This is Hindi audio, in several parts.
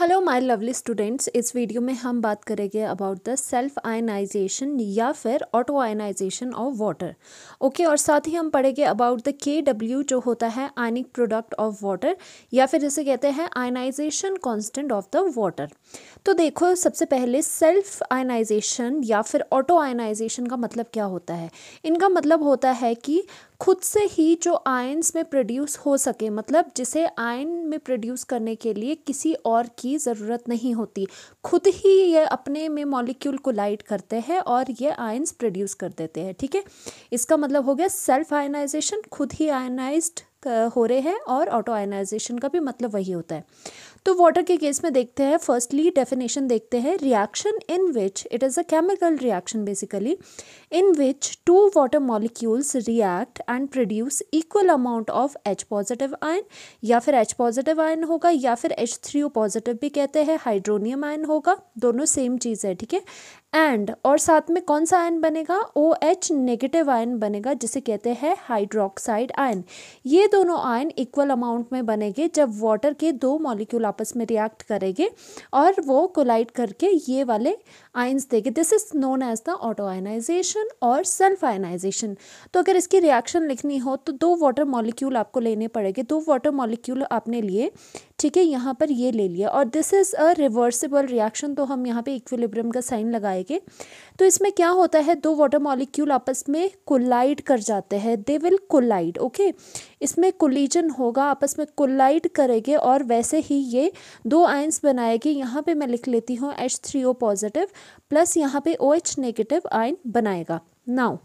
हेलो माय लवली स्टूडेंट्स इस वीडियो में हम बात करेंगे अबाउट द सेल्फ आयनाइजेशन या फिर auto ionisation of water okay और साथ ही हम पढ़ेंगे अबाउट द के डब्ल्यू जो होता है आयनिक प्रोडक्ट ऑफ वाटर या फिर जिसे कहते हैं ionisation constant of the water तो देखो सबसे पहले सेल्फ आयनाइजेशन या फिर ऑटो आयनाइजेशन का मतलब क्या होता है इनका मतलब होता है कि खुद से ही जो आयंस में प्रोड्यूस हो सके मतलब जिसे आयन में प्रोड्यूस करने के लिए किसी और की ज़रूरत नहीं होती खुद ही ये अपने में मॉलिक्यूल को लाइट करते हैं और ये आयंस प्रोड्यूस कर देते हैं ठीक है थीके? इसका मतलब हो गया सेल्फ आयनाइजेशन खुद ही आयनाइज हो रहे हैं और ऑटो आयनाइजेशन का भी मतलब वही होता है तो वाटर के केस में देखते हैं फर्स्टली डेफिनेशन देखते हैं reaction in which it is a chemical reaction basically in which two water molecules react and produce equal amount of H positive ion या फिर एच पॉजिटिव आयन होगा या फिर एच थ्री ओ पॉजिटिव भी कहते हैं हाइड्रोनियम आयन होगा दोनों सेम चीज़ है ठीक है एंड और साथ में कौन सा आयन बनेगा ओ एच नेगेटिव आयन बनेगा जिसे कहते हैं हाइड्रोक्साइड आयन ये दोनों आयन इक्वल अमाउंट में बनेंगे जब वाटर के दो मॉलिक्यूल आपस में रिएक्ट करेंगे और वो कोलाइड करके ये वाले आयन्स देंगे this is known as the auto ionisation और सेल्फ आयनाइजेशन तो अगर इसकी रिएक्शन लिखनी हो तो दो वाटर मॉलिक्यूल आपको लेने पड़ेंगे दो वाटर मॉलिक्यूल आपने लिए ठीक है यहाँ पर ये ले लिया और this is a reversible reaction तो हम यहाँ पे इक्विलिब्रियम का साइन लगाएंगे तो इसमें क्या होता है दो वाटर मॉलिक्यूल आपस में कोलाइड कर जाते हैं दे विल कोलाइड ओके इसमें कोलिजन होगा आपस में कोलाइड करेंगे और वैसे ही ये दो आयंस बनाएंगे यहाँ पे मैं लिख लेती हूँ H three O positive plus यहाँ पे ओ एच नेगेटिव आयन बनाएगा now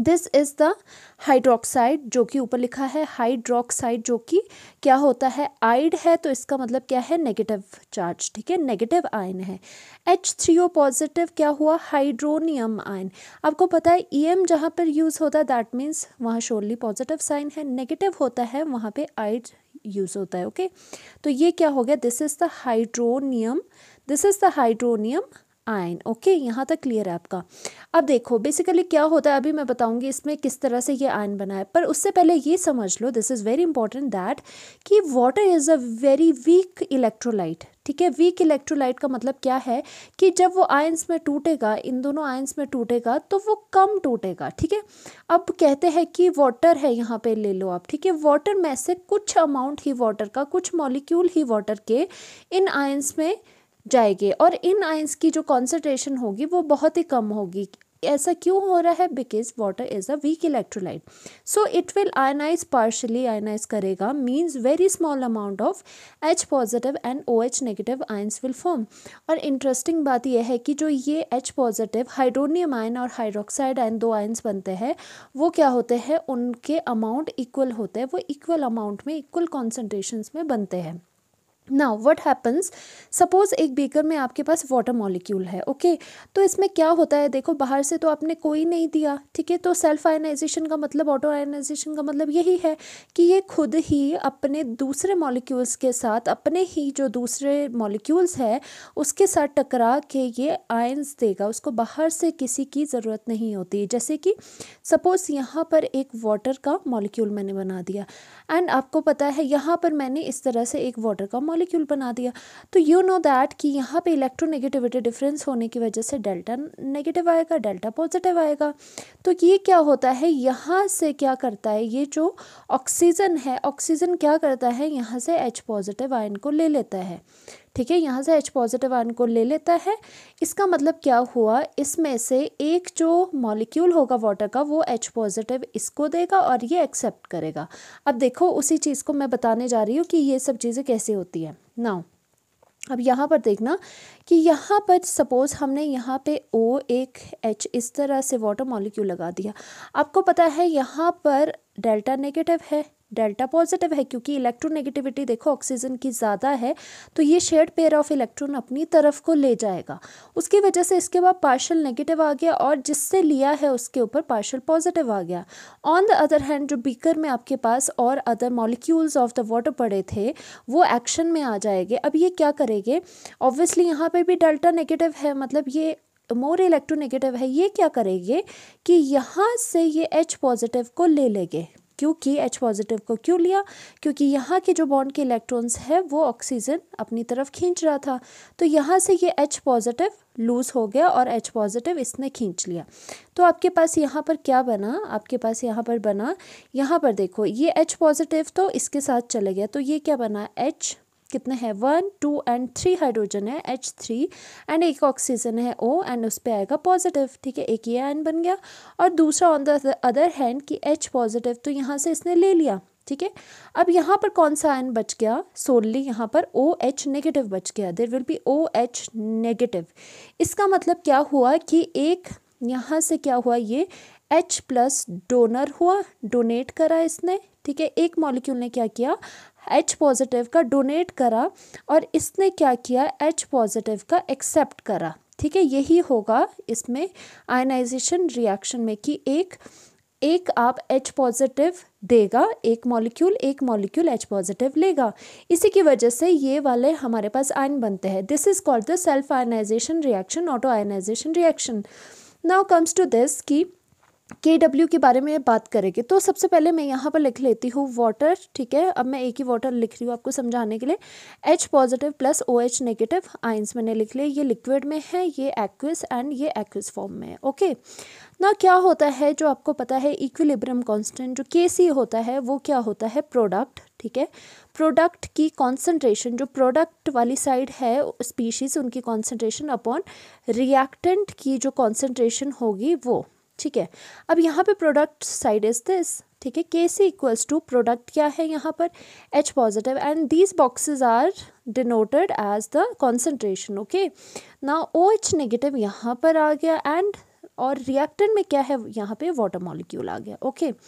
this is the hydroxide जो कि ऊपर लिखा है हाइड्रोक्साइड जो कि क्या होता है आइड है तो इसका मतलब क्या है नेगेटिव चार्ज ठीक है नेगेटिव आयन है एच थ्री ओ पॉजिटिव क्या हुआ हाइड्रोनियम आयन आपको पता है ई e एम जहाँ पर यूज़ होता है दैट मीन्स वहाँ शोरली पॉजिटिव साइन है नेगेटिव होता है वहाँ पे आइड यूज़ होता है ओके okay? तो ये क्या हो गया this is the hydronium this is the hydronium ion okay यहाँ तक क्लियर है आपका अब देखो बेसिकली क्या होता है अभी मैं बताऊँगी इसमें किस तरह से ये आयन बना है पर उससे पहले ये समझ लो this is very important that कि water is a very weak electrolyte ठीक है वीक इलेक्ट्रोलाइट का मतलब क्या है कि जब वो आयंस में टूटेगा इन दोनों आयंस में टूटेगा तो वो कम टूटेगा ठीक है अब कहते हैं कि वाटर है यहाँ पे ले लो आप ठीक है वाटर में से कुछ अमाउंट ही वाटर का कुछ मॉलिक्यूल ही वाटर के इन आयंस में जाएंगे और इन आइंस की जो कॉन्सेंट्रेशन होगी वो बहुत ही कम होगी ऐसा क्यों हो रहा है because water is a weak electrolyte so it will ionise partially ionise करेगा means very small amount of H positive and O H negative ions will form और इंटरेस्टिंग बात यह है कि जो ये एच पॉजिटिव हाइड्रोनियम आयन और हाइड्रोक्साइड आयन दो आयन्स बनते हैं वो क्या होते हैं उनके अमाउंट इक्वल होते हैं वो इक्वल अमाउंट में इक्वल कॉन्सेंट्रेशन में बनते हैं नाउ व्हाट हैपन्स सपोज़ एक बेकर में आपके पास वाटर मॉलिक्यूल है ओके okay? तो इसमें क्या होता है देखो बाहर से तो आपने कोई नहीं दिया ठीक है तो सेल्फ आयनाइजेशन का मतलब ऑटो आयनाइजेशन का मतलब यही है कि ये खुद ही अपने दूसरे मॉलिक्यूल्स के साथ अपने ही जो दूसरे मॉलिक्यूल्स है उसके साथ टकरा के ये आयन्स देगा उसको बाहर से किसी की ज़रूरत नहीं होती जैसे कि सपोज़ यहाँ पर एक वाटर का मॉलिक्यूल मैंने बना दिया एंड आपको पता है यहाँ पर मैंने इस तरह से एक वाटर का मॉलिक्यूल मॉलिक्यूल बना दिया तो यू नो दैट कि यहाँ पे इलेक्ट्रोनेगेटिविटी डिफरेंस होने की वजह से डेल्टा नेगेटिव आएगा डेल्टा पॉजिटिव आएगा तो ये क्या होता है यहाँ से क्या करता है ये जो ऑक्सीजन है ऑक्सीजन क्या करता है यहाँ से एच पॉजिटिव आयन को ले लेता है ठीक है यहाँ से एच पॉजिटिव आयन को ले लेता है इसका मतलब क्या हुआ इसमें से एक जो मॉलिक्यूल होगा वाटर का वो एच पॉजिटिव इसको देगा और ये एक्सेप्ट करेगा अब देखो उसी चीज़ को मैं बताने जा रही हूँ कि ये सब चीज़ें कैसे होती हैं नाउ अब यहाँ पर देखना कि यहाँ पर सपोज़ हमने यहाँ पे ओ एक एच इस तरह से वाटर मॉलिक्यूल लगा दिया आपको पता है यहाँ पर डेल्टा नेगेटिव है डेल्टा पॉजिटिव है क्योंकि इलेक्ट्रोनेगेटिविटी देखो ऑक्सीजन की ज़्यादा है तो ये शेड पेयर ऑफ इलेक्ट्रॉन अपनी तरफ को ले जाएगा उसकी वजह से इसके बाद पार्शल नेगेटिव आ गया और जिससे लिया है उसके ऊपर पार्शल पॉजिटिव आ गया ऑन द अदर हैंड जो बीकर में आपके पास और other molecules of the water पड़े थे वो एक्शन में आ जाएंगे अब ये क्या करेंगे ऑब्वियसली यहाँ पर भी डेल्टा नेगेटिव है मतलब ये मोर इलेक्ट्रोनेगेटिव है ये क्या करेंगे कि यहाँ से ये एच पॉजिटिव को ले लेंगे क्योंकि एच पॉजिटिव को क्यों लिया क्योंकि यहाँ के जो बॉन्ड के इलेक्ट्रॉन्स है वो ऑक्सीजन अपनी तरफ खींच रहा था तो यहाँ से ये एच पॉजिटिव लूज हो गया और एच पॉजिटिव इसने खींच लिया तो आपके पास यहाँ पर क्या बना आपके पास यहाँ पर बना यहाँ पर देखो ये एच पॉजिटिव तो इसके साथ चले गया तो ये क्या बना एच कितने हैं one two and three hydrogen है एच थ्री एंड एक ऑक्सीजन है ओ एंड उस पर आएगा पॉजिटिव ठीक है एक ये आयन बन गया और दूसरा ऑन द अदर हैंड कि एच पॉजिटिव तो यहाँ से इसने ले लिया ठीक है अब यहाँ पर कौन सा आयन बच गया सोलली यहाँ पर ओ एच नेगेटिव बच गया there will be O H negative इसका मतलब क्या हुआ कि एक यहाँ से क्या हुआ ये एच प्लस डोनर हुआ डोनेट करा इसने ठीक है एक मॉलिक्यूल ने क्या किया एच पॉजिटिव का डोनेट करा और इसने क्या किया एच पॉजिटिव का एक्सेप्ट करा ठीक है यही होगा इसमें आयनाइजेशन रिएक्शन में कि एक एक आप H पॉजिटिव देगा एक मॉलिक्यूल एक मॉलिक्यूल H पॉजिटिव लेगा इसी की वजह से ये वाले हमारे पास आयन बनते हैं this is called the self ionisation reaction auto ionisation reaction now comes to this कि के डब्ल्यू के बारे में बात करेंगे तो सबसे पहले मैं यहाँ पर लिख लेती हूँ वाटर ठीक है अब मैं एक ही वाटर लिख रही हूँ आपको समझाने के लिए H positive plus O H negative ions मैंने लिख लिए ये लिक्विड में है ये एक्विस एंड ये एक्विस फॉर्म में है ओके ना क्या होता है जो आपको पता है इक्विलिब्रियम कांस्टेंट जो के सी होता है वो क्या होता है प्रोडक्ट ठीक है प्रोडक्ट की कॉन्सेंट्रेशन जो प्रोडक्ट वाली साइड है स्पीशीज उनकी कॉन्सेंट्रेशन अपॉन रिएक्टेंट की जो कॉन्सेंट्रेशन होगी वो ठीक है अब यहाँ पे प्रोडक्ट साइड इज दिस ठीक है के सी इक्वल्स टू प्रोडक्ट क्या है यहाँ पर H positive and these boxes are denoted as the concentration okay ना ओ एच नेगेटिव यहाँ पर आ गया एंड और रिएक्टेंट में क्या है यहाँ पे वाटर मॉलिक्यूल आ गया ओके okay.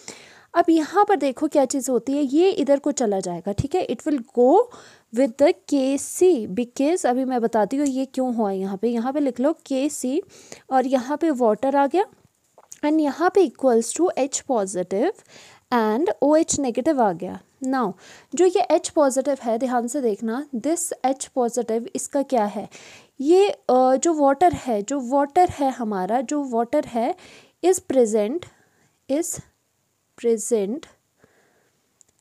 अब यहाँ पर देखो क्या चीज़ होती है ये इधर को चला जाएगा ठीक है it will go with the K C because अभी मैं बताती हूँ ये क्यों हुआ है यहाँ पे यहाँ पे लिख लो के सी और यहाँ पे वाटर आ गया एंड यहाँ पे equals to H positive and O H negative आ गया नाउ जो ये एच पॉजिटिव है ध्यान से देखना दिस एच पॉजिटिव इसका क्या है ये जो वाटर है जो वाटर है हमारा जो वाटर है is present is present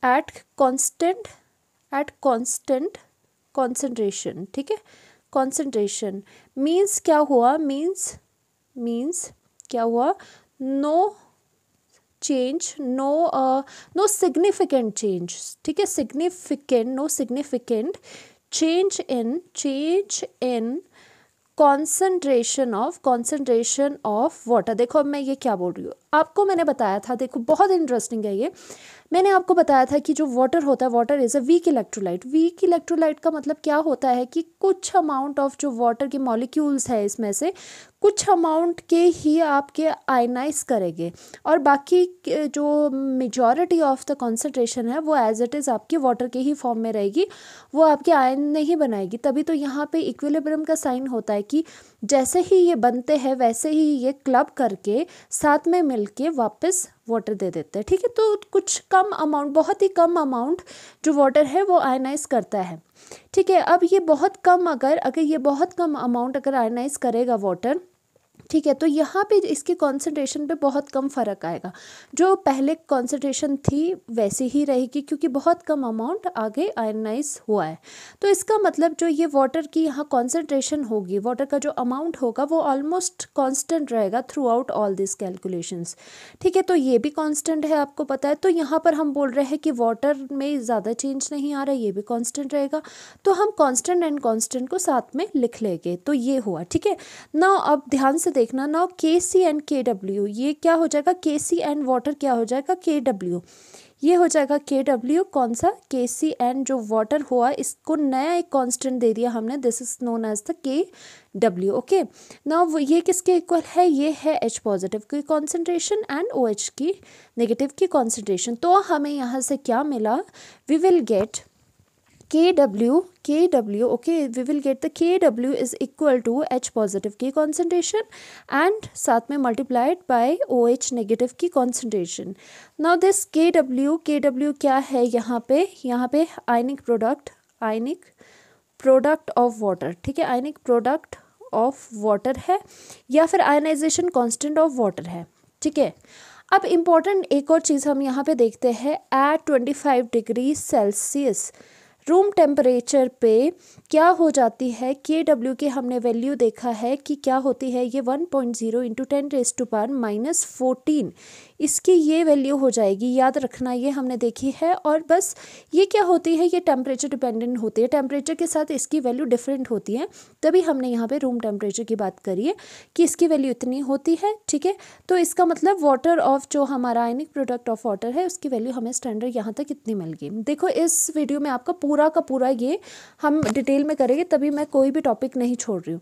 at constant at constant concentration ठीक है कंसंट्रेशन मींस क्या हुआ मींस मींस क्या हुआ no change no no significant change ठीक है significant no significant change in change in concentration of concentration of water देखो अब मैं ये क्या बोल रही हूँ आपको मैंने बताया था देखो बहुत इंटरेस्टिंग है ये मैंने आपको बताया था कि जो वाटर होता है water is a weak electrolyte weak electrolyte का मतलब क्या होता है कि कुछ अमाउंट ऑफ जो वाटर के मॉलिक्यूल्स है इसमें से कुछ अमाउंट के ही आपके आयनाइज करेंगे और बाकी जो मेजॉरिटी ऑफ द कॉन्सेंट्रेशन है वो एज इट इज़ आपके वाटर के ही फॉर्म में रहेगी वो आपके आयन नहीं बनाएगी तभी तो यहाँ पे इक्विलिब्रियम का साइन होता है कि जैसे ही ये बनते हैं वैसे ही ये क्लब करके साथ में मिल के वापस वाटर दे देते हैं ठीक है तो कुछ कम अमाउंट बहुत ही कम अमाउंट जो वाटर है वो आयनाइज करता है ठीक है अब ये बहुत कम अगर अगर ये बहुत कम अमाउंट अगर आयनाइज करेगा वाटर ठीक है तो यहाँ पे इसके कॉन्सेंट्रेशन पे बहुत कम फ़र्क आएगा जो पहले कॉन्सेंट्रेशन थी वैसे ही रहेगी क्योंकि बहुत कम अमाउंट आगे आयनाइज हुआ है तो इसका मतलब जो ये वाटर की यहाँ कॉन्सेंट्रेशन होगी वाटर का जो अमाउंट होगा वो ऑलमोस्ट कॉन्स्टेंट रहेगा throughout all this calculations ठीक है तो ये भी कॉन्स्टेंट है आपको पता है तो यहाँ पर हम बोल रहे हैं कि वाटर में ज़्यादा चेंज नहीं आ रहा ये भी कॉन्स्टेंट रहेगा तो हम कॉन्स्टेंट एंड कॉन्स्टेंट को साथ में लिख लेंगे तो ये हुआ ठीक है ना अब ध्यान से देखना नाउ के सी एंड के डब्ल्यू ये क्या हो जाएगा के सी एंड वाटर क्या हो जाएगा के डब्ल्यू ये हो जाएगा के डब्ल्यू कौन सा के सी एंड जो वाटर हुआ इसको नया एक कांस्टेंट दे दिया हमने this is known as the K W okay now ये किसके इक्वल है ये है एच पॉजिटिव की कॉन्सेंट्रेशन एंड ओ एच की नेगेटिव की कॉन्सेंट्रेशन तो हमें यहाँ से क्या मिला we will get K K W W okay we will get the K W is equal to H positive की कॉन्सेंट्रेशन एंड साथ में मल्टीप्लाइड ओ एच नेगेटिव की concentration now this K W K W क्या है यहाँ पे यहाँ पे ionic product ionic product of water ठीक है आयनिक प्रोडक्ट ऑफ वाटर है या फिर आयनाइजेशन कॉन्स्टेंट ऑफ वाटर है ठीक है अब इम्पॉर्टेंट एक और चीज़ हम यहाँ पे देखते हैं at twenty five degree Celsius room temperature पे क्या हो जाती है के डब्ल्यू की हमने वैल्यू देखा है कि क्या होती है ये one point zero into ten raise to power minus fourteen इसकी ये वैल्यू हो जाएगी याद रखना ये हमने देखी है और बस ये क्या होती है ये टेम्परेचर डिपेंडेंट होती है टेम्परेचर के साथ इसकी वैल्यू डिफरेंट होती है तभी हमने यहाँ पे रूम टेम्परेचर की बात करी है कि इसकी वैल्यू इतनी होती है ठीक है तो इसका मतलब वाटर ऑफ जो हमारा आयनिक प्रोडक्ट ऑफ वाटर है उसकी वैल्यू हमें स्टैंडर्ड यहाँ तक इतनी मिल गई देखो इस वीडियो में आपका पूरा पूरा का पूरा ये हम डिटेल में करेंगे तभी मैं कोई भी टॉपिक नहीं छोड़ रही हूँ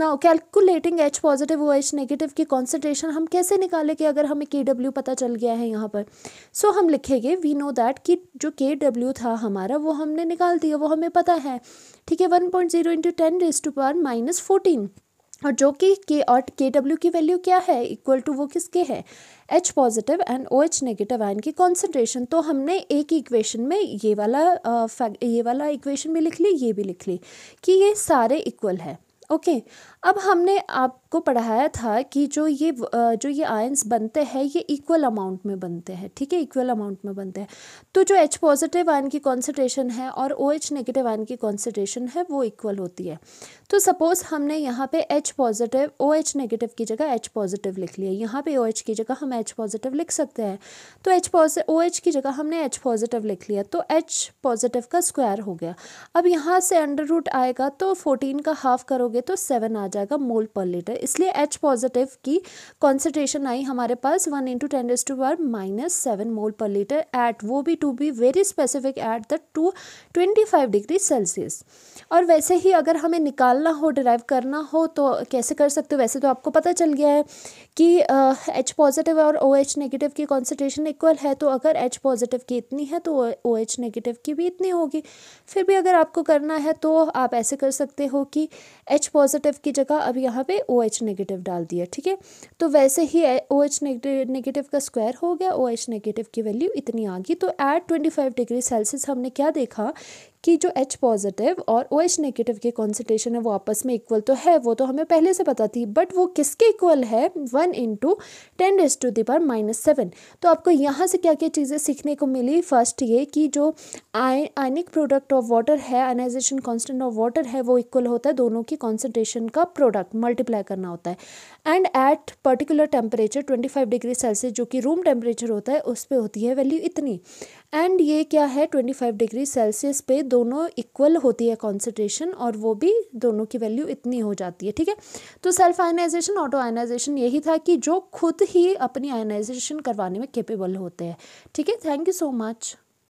ना calculating H positive O H negative की कॉन्सेंट्रेशन हम कैसे निकालें कि अगर हमें के डब्ल्यू पता चल गया है यहाँ पर सो so, हम लिखेंगे वी नो दैट कि जो के डब्ल्यू था हमारा वो हमने निकाल दिया वो हमें पता है ठीक है one point zero into ten raise to power minus fourteen और जो कि के और के डब्ल्यू की वैल्यू क्या है इक्वल टू वो किसके है H positive and O H negative ion की कॉन्सेंट्रेशन तो हमने एक इक्वेशन में ये वाला ये वाला इक्वेशन भी लिख ली ये भी लिख ली कि ये सारे इक्वल है ओके okay, अब हमने आप को पढ़ाया था कि जो ये जो ये आयंस बनते हैं ये इक्वल अमाउंट में बनते हैं ठीक है इक्वल अमाउंट में बनते हैं तो जो एच पॉजिटिव आयन की कॉन्सेंट्रेशन है और ओ एच नेगेटिव आयन की कॉन्सेंट्रेशन है वो इक्वल होती है तो सपोज़ हमने यहाँ पे H positive O H negative की जगह एच पॉजिटिव लिख लिया यहाँ पे ओ एच की जगह हम एच पॉजिटिव लिख सकते हैं तो एच पॉजिटिव ओ एच की जगह हमने एच पॉजिटिव लिख लिया तो एच पॉजिटिव का स्क्वायर हो गया अब यहाँ से अंडर रूट आएगा तो फोर्टीन का हाफ करोगे तो सेवन आ जाएगा मोल पर लीटर इसलिए एच पॉजिटिव की कॉन्सेंट्रेशन आई हमारे पास one into ten S to power minus seven mole per litre at वो भी to be very specific at the to twenty five degree Celsius और वैसे ही अगर हमें निकालना हो डिराइव करना हो तो कैसे कर सकते हो वैसे तो आपको पता चल गया है कि एच uh, पॉजिटिव और ओ एच नेगेटिव की कॉन्सेंट्रेशन इक्वल है तो अगर एच पॉजिटिव की इतनी है तो ओ एच नेगेटिव की भी इतनी होगी फिर भी अगर आपको करना है तो आप ऐसे कर सकते हो कि एच पॉजिटिव की जगह अब यहाँ पे ओ OH एच नेगेटिव डाल दिया ठीक है तो वैसे ही ओ एच नेगेटिव का स्क्वायर हो गया ओ एच नेगेटिव की वैल्यू इतनी आ गई तो at twenty five degree Celsius हमने क्या देखा कि जो एच पॉजिटिव और ओ एच नेगेटिव की कॉन्सेंट्रेशन है वो आपस में इक्वल तो है वो तो हमें पहले से पता थी बट वो किसके इक्वल है one into ten S to the minus seven तो आपको यहाँ से क्या क्या चीज़ें सीखने को मिली फर्स्ट ये कि जो आयनिक प्रोडक्ट ऑफ वाटर है आयनाइजेशन कॉन्स्टेंट ऑफ वाटर है वो इक्वल होता है दोनों की कॉन्सेंट्रेशन का प्रोडक्ट मल्टीप्लाई करना होता है and at particular temperature twenty five degree Celsius जो कि रूम टेम्परेचर होता है उस पर होती है वैल्यू इतनी एंड ये क्या है ट्वेंटी फाइव डिग्री सेल्सियस पे दोनों इक्वल होती है कॉन्सेंट्रेशन और वो भी दोनों की वैल्यू इतनी हो जाती है ठीक है तो सेल्फ आयनाइजेशन ऑटो आयनाइजेशन यही था कि जो खुद ही अपनी आयनाइजेशन करवाने में केपेबल होते हैं ठीक है थैंक यू सो मच